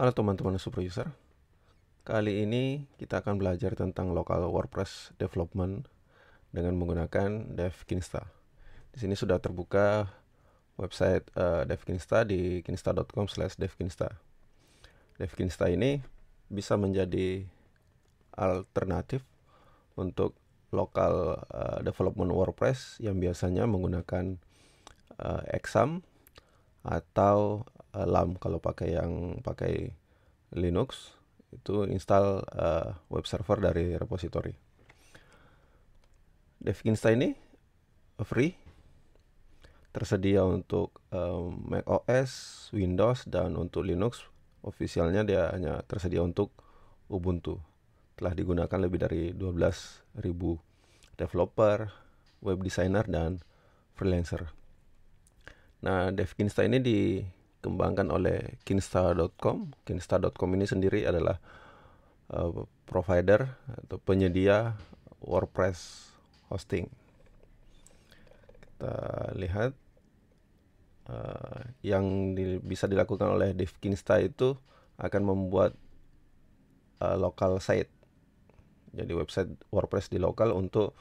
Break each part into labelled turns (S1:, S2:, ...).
S1: Halo teman-teman super user. Kali ini kita akan belajar tentang local WordPress development dengan menggunakan DevKinsta. Di sini sudah terbuka website uh, DevKinsta di kinsta.com/devkinsta. DevKinsta ini bisa menjadi alternatif untuk local uh, development WordPress yang biasanya menggunakan uh, exam atau uh, kalau pakai yang pakai Linux itu install uh, web server dari repository. Devkinsta ini free tersedia untuk um, Mac OS, Windows dan untuk Linux officialnya dia hanya tersedia untuk Ubuntu. Telah digunakan lebih dari 12.000 developer, web designer dan freelancer. Nah, DevKinsta ini dikembangkan oleh kinsta.com. Kinsta.com ini sendiri adalah uh, provider atau penyedia WordPress hosting. Kita lihat uh, yang di, bisa dilakukan oleh DevKinsta itu akan membuat uh, eh, local site. Jadi website WordPress di lokal untuk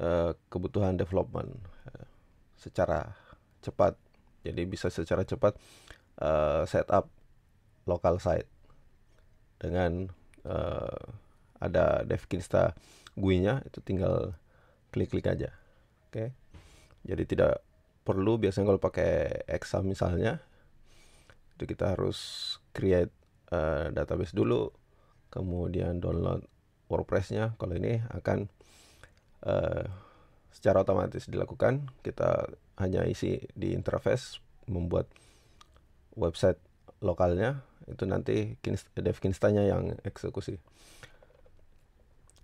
S1: uh, kebutuhan development uh, secara cepat jadi bisa secara cepat uh, eh, setup local site dengan uh, ada devkinsta GUI-nya itu tinggal klik-klik aja. Oke. Okay. Jadi tidak perlu biasanya kalau pakai Excel misalnya itu kita harus create uh, database dulu kemudian download WordPress-nya. Kalau ini akan uh, secara otomatis dilakukan. Kita hanya isi di interface membuat website lokalnya itu nanti devkinsta kinstanya yang eksekusi.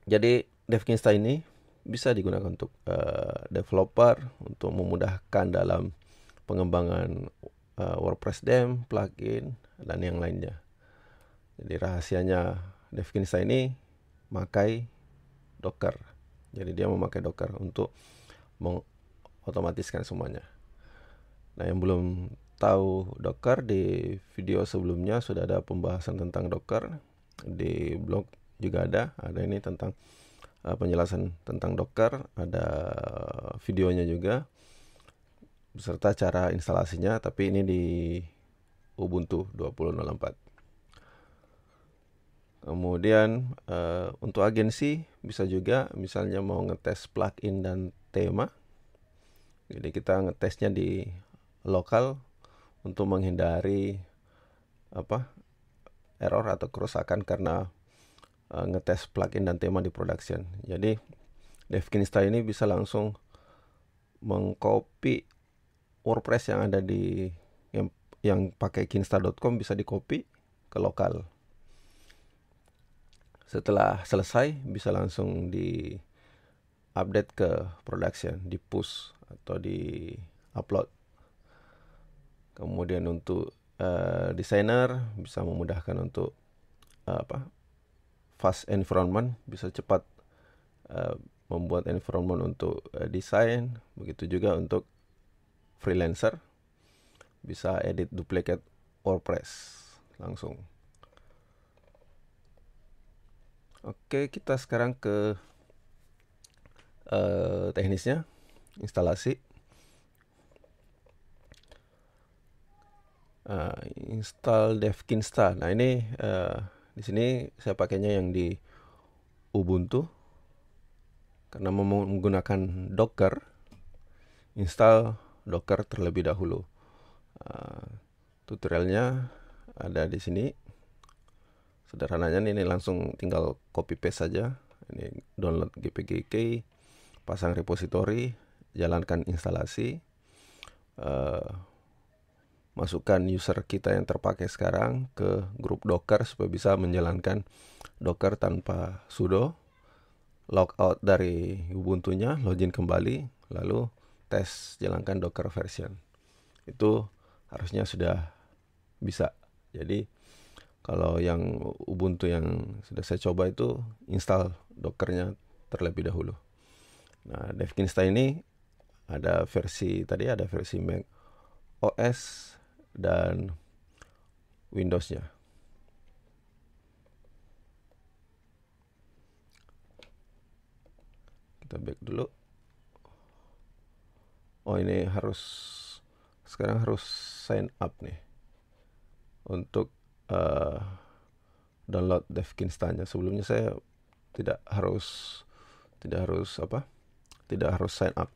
S1: Jadi DevKinsta ini bisa digunakan untuk uh, developer untuk memudahkan dalam pengembangan uh, WordPress dem, plugin dan yang lainnya. Jadi rahasianya DevKinsta ini makai Docker. Jadi dia memakai Docker untuk mengotomatiskan semuanya. Nah, yang belum tahu Docker di video sebelumnya sudah ada pembahasan tentang Docker di blog juga ada. Ada ini tentang uh, penjelasan tentang Docker, ada videonya juga beserta cara instalasinya, tapi ini di Ubuntu 2004. Kemudian uh, untuk agensi bisa juga misalnya mau ngetes plugin dan tema. Jadi kita ngetesnya di lokal untuk menghindari apa error atau kerusakan karena uh, ngetes plugin dan tema di production. Jadi DevKinsta ini bisa langsung mengcopy WordPress yang ada di yang yang pakai kinsta.com bisa di copy ke lokal setelah selesai bisa langsung di update ke production di push atau di upload kemudian untuk uh, desainer bisa memudahkan untuk uh, apa fast environment bisa cepat uh, membuat environment untuk uh, desain begitu juga untuk freelancer bisa edit duplikat WordPress langsung Oke, kita sekarang ke uh, teknisnya, instalasi. Uh, install devkinsta. Nah ini uh, di sini saya pakainya yang di Ubuntu karena menggunakan Docker. Install Docker terlebih dahulu. Uh, tutorialnya ada di sini sederhananya ini langsung tinggal copy paste saja ini download GPGK pasang repository jalankan instalasi uh, masukkan user kita yang terpakai sekarang ke grup docker supaya bisa menjalankan docker tanpa sudo logout dari ubuntu-nya login kembali lalu tes jalankan docker version itu harusnya sudah bisa jadi kalau yang Ubuntu yang sudah saya coba itu install dockernya terlebih dahulu. Nah, Devkinsta ini ada versi tadi ada versi Mac OS dan Windowsnya. Kita back dulu. Oh, ini harus sekarang harus sign up nih untuk Eh, download download Devkinstanya. Sebelumnya saya tidak harus tidak harus apa? Tidak harus sign up.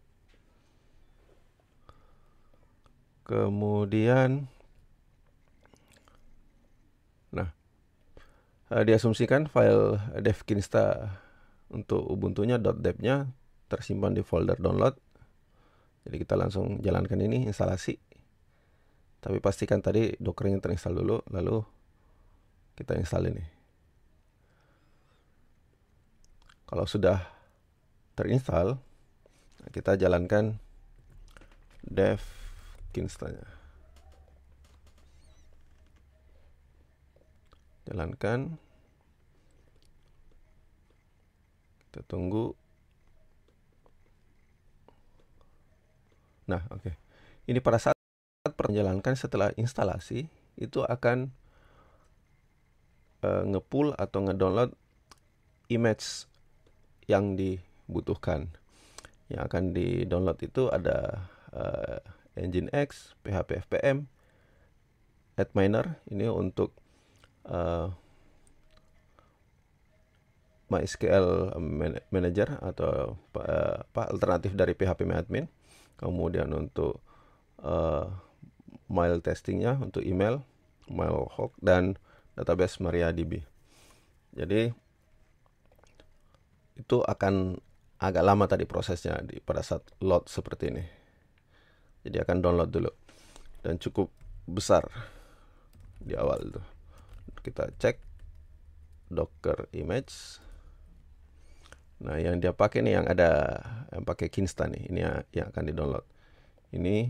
S1: Kemudian nah eh, diasumsikan file devkinsta untuk ubuntu nya .deb-nya tersimpan di folder download. Jadi kita langsung jalankan ini instalasi. Tapi pastikan tadi dockernya terinstall dulu lalu kita install ini kalau sudah terinstall kita jalankan dev Kinstanya. jalankan kita tunggu nah oke okay. ini pada saat perjalankan setelah instalasi itu akan uh, ngepull atau ngedownload image yang dibutuhkan. Yang akan di-download itu ada uh, engine X, PHP FPM, Adminer ini untuk uh, MySQL Manager atau uh, apa alternatif dari PHP admin. Kemudian untuk uh, mail testingnya untuk email, mail hook dan database MariaDB. Jadi itu akan agak lama tadi prosesnya di, pada saat load seperti ini. Jadi akan download dulu dan cukup besar di awal itu. Kita cek docker image. Nah, yang dia pakai nih yang ada yang pakai Kinsta nih, ini yang akan di-download. Ini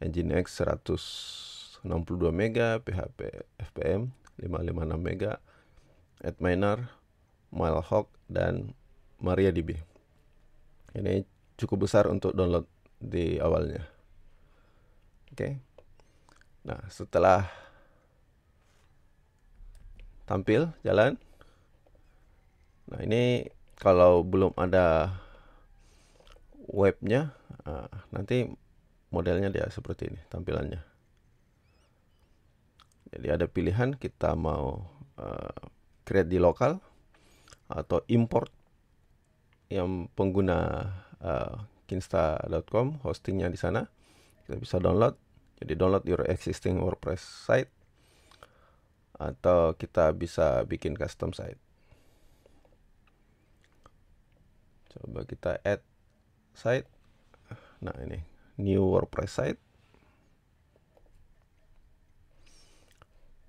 S1: Nginx 100 62 mega PHP FPM 556 mega Adminer Milehawk dan MariaDB ini cukup besar untuk download di awalnya oke okay. nah setelah tampil jalan nah ini kalau belum ada webnya ah, nanti modelnya dia seperti ini tampilannya jadi ada pilihan kita mau uh, create di lokal atau import yang pengguna uh, eh, kinsta.com hostingnya di sana. Kita bisa download. Jadi download your existing WordPress site atau kita bisa bikin custom site. Coba kita add site. Nah, ini new WordPress site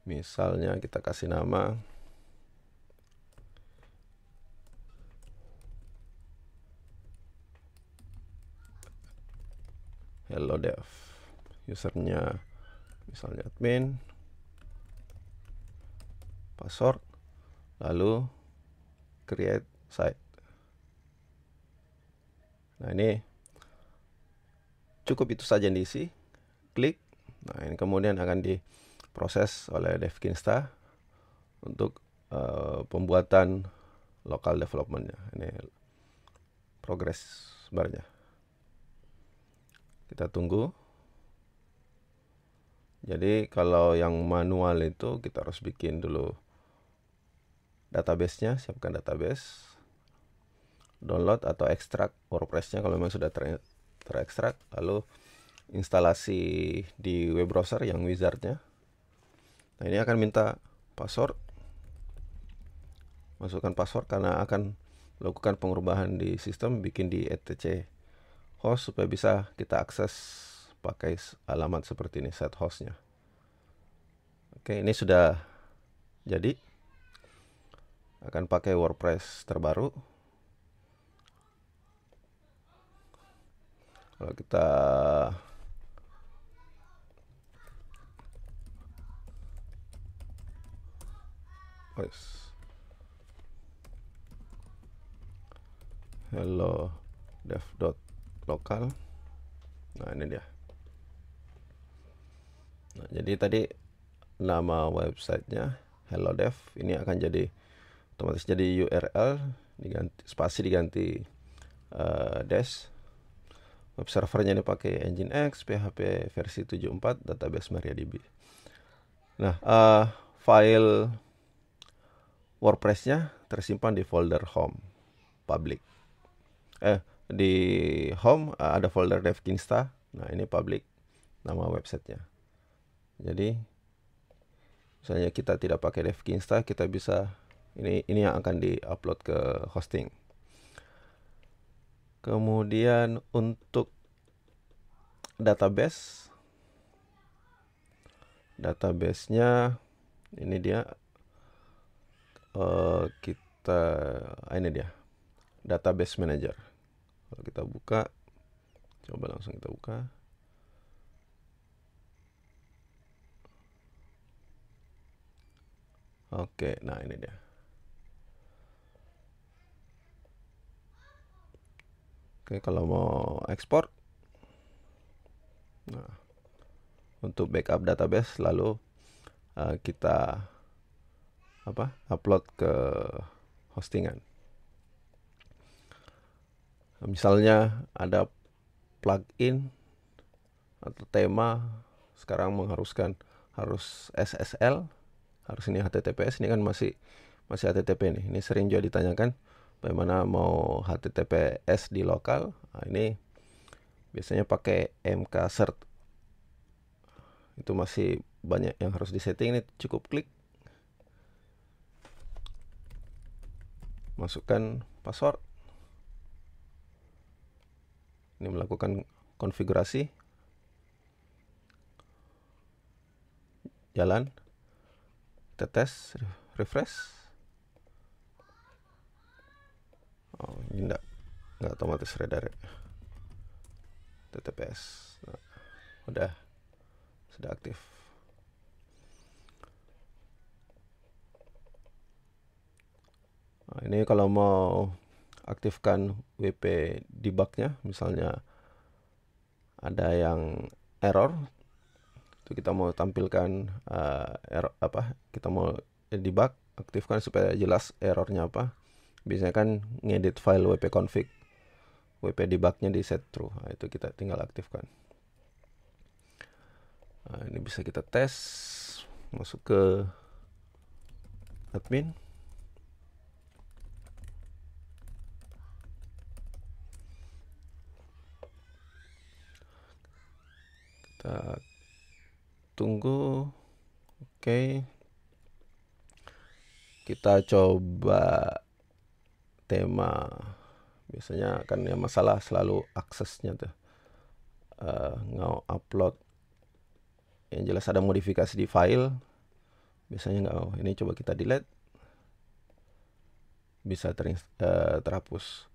S1: misalnya kita kasih nama hello dev usernya misalnya admin password lalu create site nah ini cukup itu saja yang diisi klik nah ini kemudian akan di proses oleh devkinsta untuk uh, pembuatan local developmentnya. Ini progres barnya. Kita tunggu. Jadi kalau yang manual itu kita harus bikin dulu database nya siapkan database, download atau ekstrak WordPressnya kalau memang sudah ter terekstrak, lalu instalasi di web browser yang wizardnya nah ini akan minta password masukkan password karena akan lakukan pengubahan di sistem bikin di etc host supaya bisa kita akses pakai alamat seperti ini set hostnya oke ini sudah jadi akan pakai WordPress terbaru. Kalau kita Wes. hello dev dot lokal nah ini dia nah, jadi tadi nama websitenya hello dev ini akan jadi otomatis jadi URL diganti spasi diganti uh, eh, dash web servernya ini pakai engine X PHP versi 74 database MariaDB nah uh, file WordPress-nya tersimpan di folder home public. Eh di home eh, ada folder devkinsta. Nah, ini public nama websitenya. Jadi misalnya kita tidak pakai devkinsta kita bisa ini ini yang akan diupload ke hosting. Kemudian untuk database database-nya ini dia Eh, kita ah, ini dia database manager kalau kita buka coba langsung kita buka Oke, nah ini dia. Oke, kalau mau ekspor. Nah, untuk backup database lalu uh, kita apa upload ke hostingan misalnya ada plugin atau tema sekarang mengharuskan harus SSL harus ini HTTPS ini kan masih masih HTTP nih ini sering juga ditanyakan bagaimana mau HTTPS di lokal nah, ini biasanya pakai MK cert itu masih banyak yang harus disetting ini cukup klik masukkan password ini melakukan konfigurasi jalan kita tes refresh oh ini enggak enggak otomatis redirect TTPS nah, udah sudah aktif Nah, ini kalau mau aktifkan WP debugnya misalnya ada yang error itu kita mau tampilkan uh, error apa kita mau debug aktifkan supaya jelas errornya apa biasanya kan ngedit file wp config wp debugnya di set true nah, itu kita tinggal aktifkan nah, ini bisa kita tes masuk ke admin kita tunggu oke okay. kita coba tema biasanya kan ya masalah selalu aksesnya tuh uh, eh, upload yang jelas ada modifikasi di file biasanya nggak oh, ini coba kita delete bisa ter, uh, eh, terhapus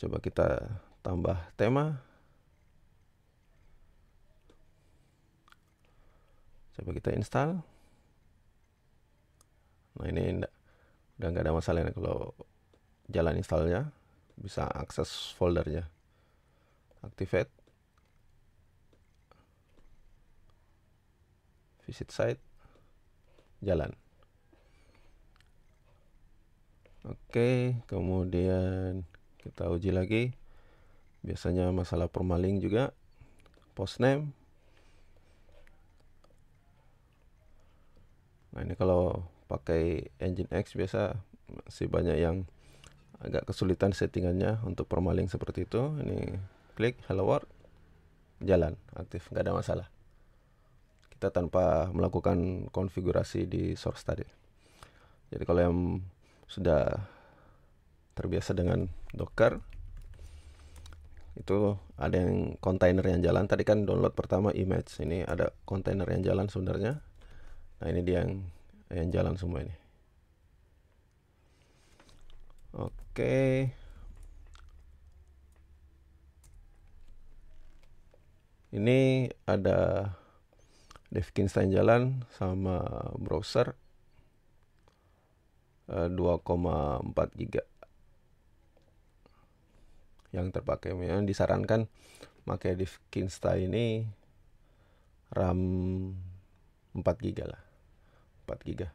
S1: coba kita tambah tema coba kita install nah ini enggak, udah nggak ada masalah ya kalau jalan installnya bisa akses foldernya activate visit site jalan Oke, kemudian kita uji lagi. Biasanya masalah permaling juga. Post name. nah ini kalau pakai engine X biasa masih banyak yang agak kesulitan settingannya untuk permaling seperti itu ini klik hello world jalan aktif nggak ada masalah kita tanpa melakukan konfigurasi di source tadi jadi kalau yang sudah terbiasa dengan docker itu ada yang container yang jalan tadi kan download pertama image ini ada container yang jalan sebenarnya Nah ini dia yang yang jalan semua ini. Oke. Ini ada Devkinstein jalan sama browser 2,4 eh, giga yang terpakai memang disarankan pakai DevKinsta ini RAM 4 giga lah 4 giga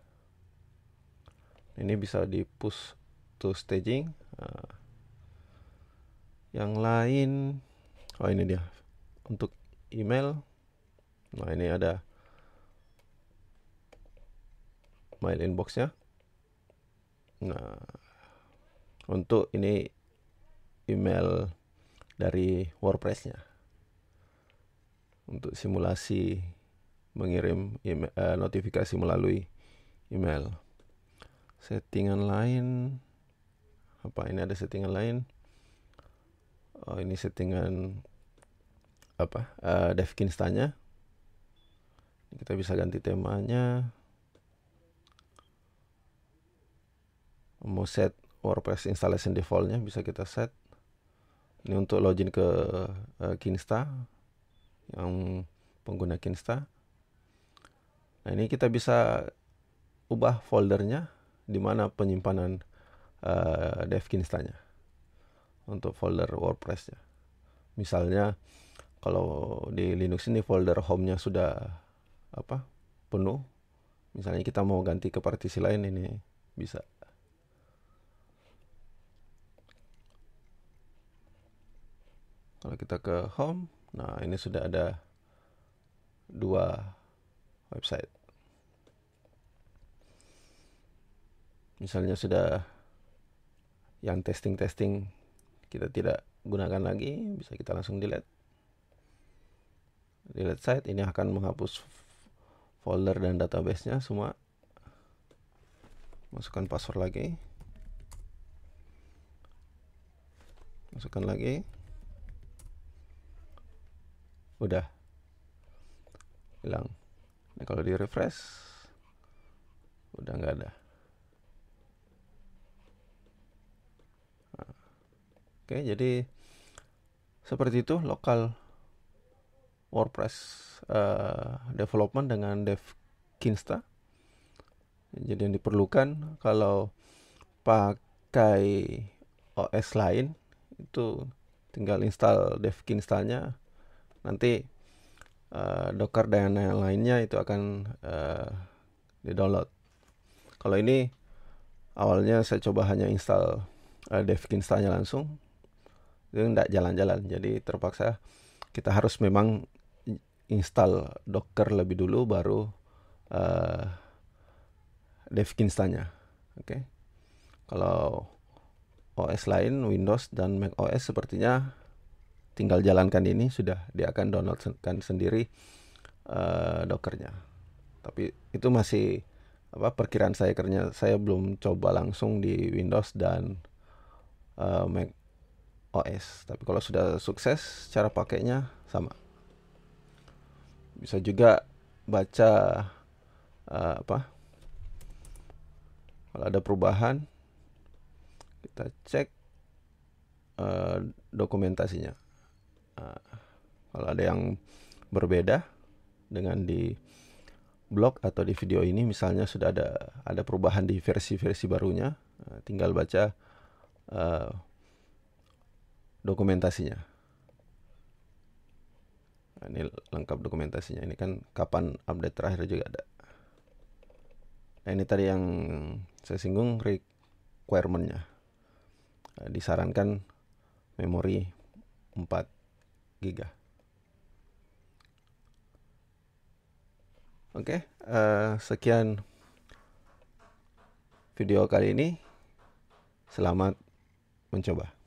S1: ini bisa di push to staging uh, yang lain oh ini dia untuk email nah ini ada mail inboxnya nah untuk ini email dari WordPress-nya untuk simulasi mengirim email, uh, notifikasi melalui email. Settingan lain apa ini ada settingan lain? Oh, ini settingan apa? Uh, eh, dev Kinstanya. Kita bisa ganti temanya. Mau set WordPress installation defaultnya bisa kita set. Ini untuk login ke uh, Kinsta yang pengguna Kinsta Nah ini kita bisa ubah foldernya di mana penyimpanan uh, dev untuk folder WordPressnya. Misalnya kalau di Linux ini folder home-nya sudah apa penuh, misalnya kita mau ganti ke partisi lain ini bisa. Kalau kita ke home, nah ini sudah ada dua website. Misalnya sudah yang testing-testing kita tidak gunakan lagi, bisa kita langsung delete. Delete site ini akan menghapus folder dan database-nya semua. Masukkan password lagi. Masukkan lagi. Udah. Hilang. Nah, kalau di refresh udah nggak ada. Oke, jadi seperti itu lokal WordPress uh, development dengan dev Kinsta. Jadi yang diperlukan kalau pakai OS lain itu tinggal install dev nya nanti Eh, Docker dan lain-lainnya itu akan uh, di-download. Kalau ini awalnya saya coba hanya install uh, eh, devkinstallnya langsung, itu tidak jalan-jalan. Jadi terpaksa kita harus memang install Docker lebih dulu baru uh, devkinstallnya. Oke. Okay? Kalau OS lain Windows dan Mac OS sepertinya tinggal jalankan ini sudah dia akan downloadkan sendiri uh, eh, dockernya tapi itu masih apa perkiraan saya kerja saya belum coba langsung di Windows dan uh, Mac OS tapi kalau sudah sukses cara pakainya sama bisa juga baca uh, apa kalau ada perubahan kita cek uh, dokumentasinya kalau ada yang berbeda dengan di blog atau di video ini misalnya sudah ada ada perubahan di versi-versi barunya eh, tinggal baca uh, dokumentasinya nah, ini lengkap dokumentasinya ini kan kapan update terakhir juga ada nah ini tadi yang saya singgung requirementnya uh, disarankan memori 4 giga. Oke, uh, sekian video kali ini. Selamat mencoba.